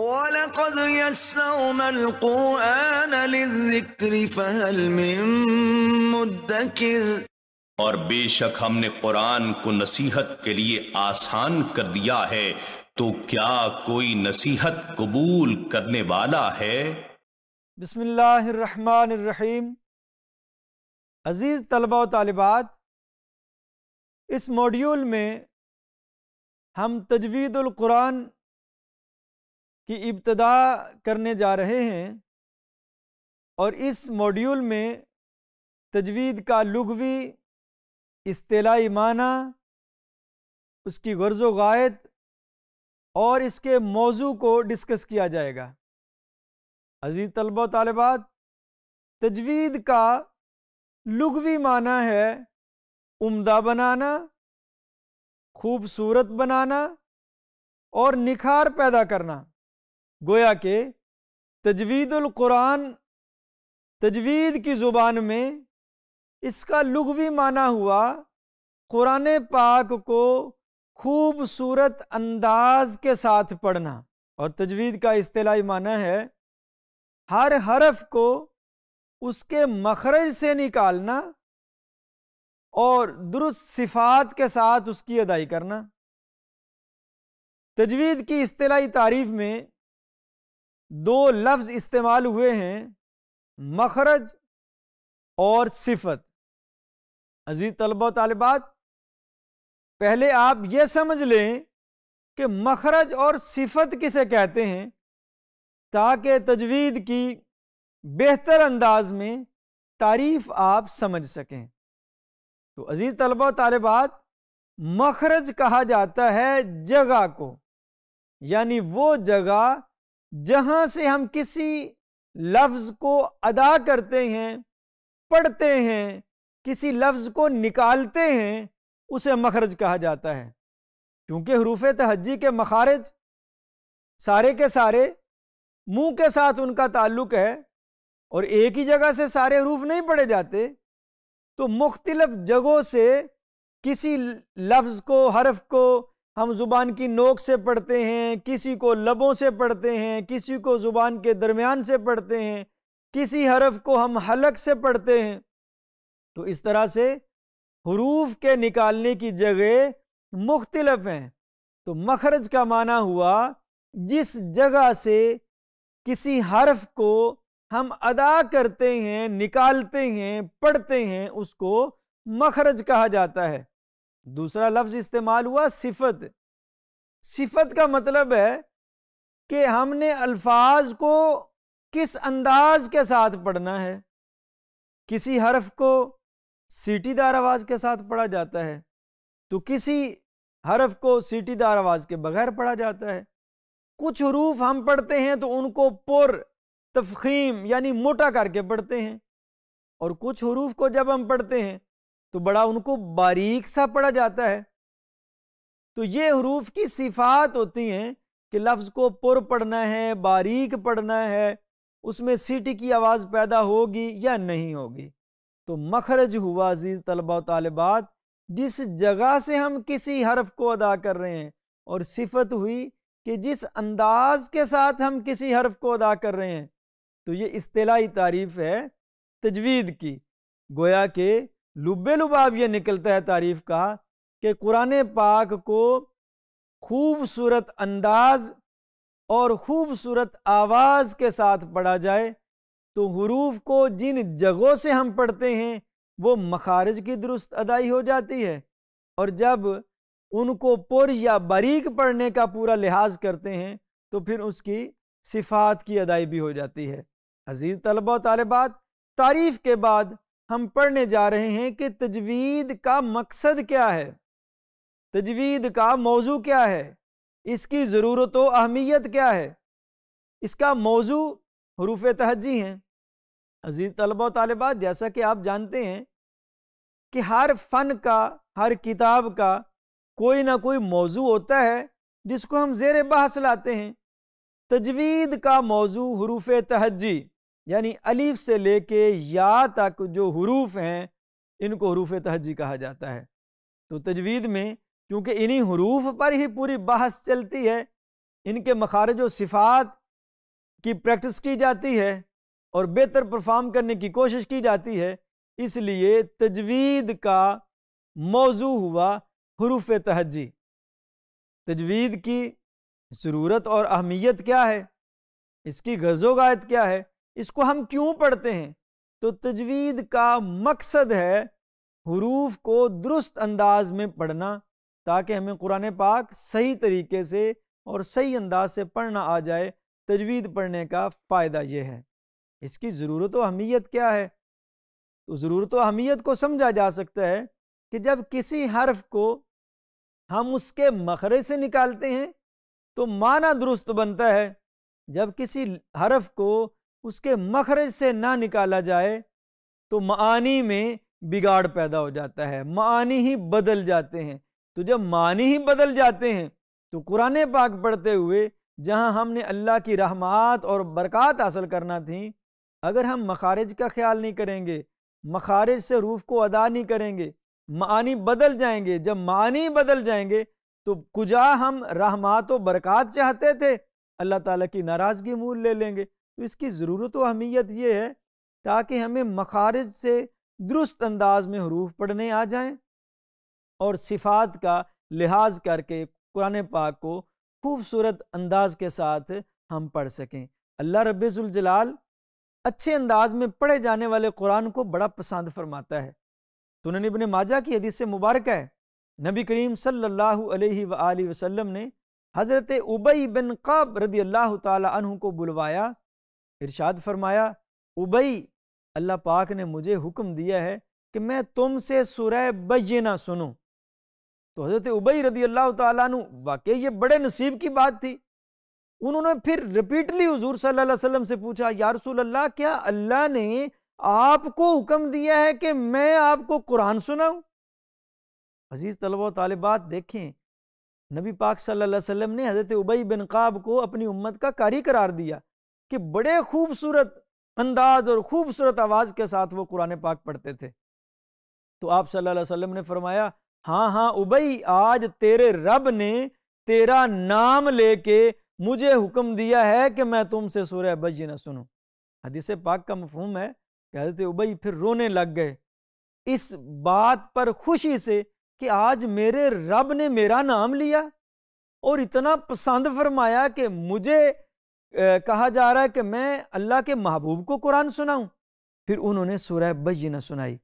ولقد يسرنا القرآن للذكر فهل من مدكر और बेशक हमने कुरान को नसीहत के लिए आसान कर दिया है तो क्या कोई नसीहत कबूल करने वाला है बिस्मिल्लाहिर्रहमानिर्रहीम अज़ीज़ तलबा तलबात इस मॉड्यूल में हम तजवीदुल कुरान की इब्तदा करने जा रहे हैं और इस मॉड्यूल में तजवीद का लघवी इस्तेलाई माना उसकी गर्ज वायत और इसके मौजू को डिस्कस किया जाएगा अजीज़ तलबा तलबात तजवीद का लघवी माना है उम्दा बनाना खूबसूरत बनाना और निखार पैदा करना गोया के तजवीदुल कुरान तजवीद की ज़ुबान में इसका लुघवी माना हुआ कुरान पाक को खूबसूरत अंदाज के साथ पढ़ना और तजवीद का अतलाई माना है हर हरफ को उसके मखरज से निकालना और दुरुस्त सिफात के साथ उसकी अदाई करना तजवीद की अतलाई तारीफ में दो लफ्ज इस्तेमाल हुए हैं मखरज और सिफत अजीज तलबा तलबात पहले आप ये समझ लें कि मखरज और सिफत किसे कहते हैं ताकि तजवीद की बेहतर अंदाज में तारीफ आप समझ सकें तो अजीज़ तलबा तलबात मखरज कहा जाता है जगह को यानी वो जगह जहां से हम किसी लफ्ज को अदा करते हैं पढ़ते हैं किसी लफ्ज को निकालते हैं उसे मखरज कहा जाता है क्योंकि हरूफ तहजी के मखारज सारे के सारे मुंह के साथ उनका ताल्लुक है और एक ही जगह से सारे हरूफ नहीं पढ़े जाते तो मुख्तलफ जगहों से किसी लफ्ज़ को हरफ को हम ज़ुबान की नोक से पढ़ते हैं किसी को लबों से पढ़ते हैं किसी को ज़ुबान के दरमियान से पढ़ते हैं किसी हरफ को हम हलक से पढ़ते हैं तो इस तरह से हरूफ के निकालने की जगह मुख्तलफ हैं तो मखरज का माना हुआ जिस जगह से किसी हरफ को हम अदा करते हैं निकालते हैं पढ़ते हैं उसको मखरज कहा जाता है दूसरा लफ्ज इस्तेमाल हुआ सिफत सिफत का मतलब है कि हमने अल्फाज को किस अंदाज के साथ पढ़ना है किसी हर्फ को सीटीदार आवाज़ के साथ पढ़ा जाता है तो किसी हरफ को सीटीदार आवाज़ के बगैर पढ़ा जाता है कुछ हरूफ हम पढ़ते हैं तो उनको पुर तफखीम यानी मोटा करके पढ़ते हैं और कुछ हरूफ को जब हम पढ़ते हैं तो बड़ा उनको बारीक सा पढ़ा जाता है तो ये हरूफ की सिफात होती हैं कि लफ्ज़ को पुर पढ़ना है बारीक पढ़ना है उसमें सीटी की आवाज़ पैदा होगी या नहीं होगी तो मखरज हुआ अजीज़ तलबा तलबात जिस जगह से हम किसी हरफ को अदा कर रहे हैं और सिफत हुई कि जिस अंदाज के साथ हम किसी हरफ को अदा कर रहे हैं तो ये अतलाई तारीफ है तजवीद की गोया के लुबे लुबाब ये निकलता है तारीफ का कि कुरान पाक को खूबसूरत अंदाज और खूबसूरत आवाज़ के साथ पढ़ा जाए तो हरूफ को जिन जगहों से हम पढ़ते हैं वो मखारज की दुरुस्त अदाई हो जाती है और जब उनको पुर या बारीक पढ़ने का पूरा लिहाज करते हैं तो फिर उसकी सिफात की अदाई भी हो जाती है अजीज़ तलबा तलबात तारीफ़ के बाद हम पढ़ने जा रहे हैं कि तजवीद का मकसद क्या है तजवीद का मौजू क्या है इसकी ज़रूरत अहमियत क्या है इसका मौजू हरूफ तहजी हैं अज़ीज़ तलबा तलबात जैसा कि आप जानते हैं कि हर फ़न का हर किताब का कोई ना कोई मौजू होता है जिसको हम जेर बहस लाते हैं तजवीद का मौजू हरूफ तहजी यानी अलीफ से लेके या तक जो हरूफ हैं इनको हरूफ तहजी कहा जाता है तो तजवीद में क्योंकि इन्हीं हरूफ पर ही पूरी बहस चलती है इनके मखारज सिफ़ात की प्रैक्टिस की जाती है और बेहतर परफॉर्म करने की कोशिश की जाती है इसलिए तजवीद का मौजू हुआ हरूफ तहजी तजवीद की ज़रूरत और अहमियत क्या है इसकी गज़ोगायत क्या है इसको हम क्यों पढ़ते हैं तो तजवीद का मकसद है हरूफ को दुरुस्त अंदाज में पढ़ना ताकि हमें कुरान पाक सही तरीके से और सही अंदाज से पढ़ना आ जाए तजवीद पढ़ने का फ़ायदा यह है इसकी ज़रूरत अहमियत क्या है तो ज़रूरत अहमियत को समझा जा सकता है कि जब किसी हर्फ को हम उसके मखरे से निकालते हैं तो माना दुरुस्त बनता है जब किसी हरफ को उसके मखरज से ना निकाला जाए तो मानी में बिगाड़ पैदा हो जाता है मानी ही बदल जाते हैं तो जब मानी ही बदल जाते हैं तो कुरान पाक पढ़ते हुए जहां हमने अल्लाह की रहमत और बरक़ात हासिल करना थी अगर हम मखारज का ख्याल नहीं करेंगे मखारज से रूफ को अदा नहीं करेंगे मानी बदल जाएंगे जब मानी बदल जाएंगे तो कुजा हम रहमत व बरक़ात चाहते थे अल्लाह ताला की नाराज़गी मूल ले लेंगे तो इसकी ज़रूरत व अहमियत ये है ताकि हमें मखारज से दुरुस्त अंदाज में हरूफ पढ़ने आ जाए और सिफात का लिहाज करके कुरान पाक को खूबसूरत अंदाज के साथ हम पढ़ सकें अल्लाह रबाल अच्छे अंदाज में पढ़े जाने वाले कुरान को बड़ा पसंद फरमाता है सुनन इबन माजा की हदीस से मुबारक है नबी करीम सल्लल्लाहु अलैहि वसल्लम ने हज़रत उबई बिन काब रदी अल्लाह तु को बुलवाया इरशाद फरमाया उबई अल्लाह पाक ने मुझे हुक्म दिया है कि मैं तुमसे सुरह बैना सुनूं तो हज़रत उबई रदी अल्लाह तु वाकई ये बड़े नसीब की बात थी उन्होंने फिर रिपीटली हजूर सल्लम से पूछा यारसूल अल्लाह क्या अल्लाह ने आपको हुक्म दिया है कि मैं आपको कुरान सुनाऊ अजीज़ तलबा तालिबात देखें नबी पाक सल्लल्लाहु अलैहि वसल्लम ने हज़रत उबई बिन काब को अपनी उम्मत का कारी करार दिया कि बड़े खूबसूरत अंदाज और खूबसूरत आवाज़ के साथ वो कुरान पाक पढ़ते थे तो आप सल्लल्लाहु अलैहि वसल्लम ने फरमाया हाँ हाँ उबई आज तेरे रब ने तेरा नाम लेके मुझे हुक्म दिया है कि मैं तुमसे सूर्य बजीना सुनू हदीस पाक का मफहम है कि हजरत उबई फिर रोने लग गए इस बात पर खुशी से कि आज मेरे रब ने मेरा नाम लिया और इतना पसंद फरमाया कि मुझे कहा जा रहा है कि मैं अल्लाह के महबूब को कुरान सुनाऊं फिर उन्होंने सूरह बयना सुनाई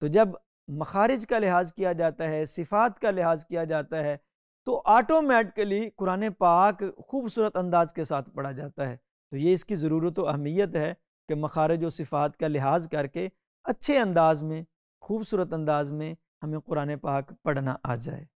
तो जब मखारिज का लिहाज किया जाता है सिफात का लिहाज किया जाता है तो ऑटोमेटिकली कुरान पाक खूबसूरत अंदाज के साथ पढ़ा जाता है तो ये इसकी ज़रूरत व अहमियत है कि मखारज और सिफात का लिहाज करके अच्छे अंदाज में खूबसूरत अंदाज में हमें कुरान पाक पढ़ना आ जाए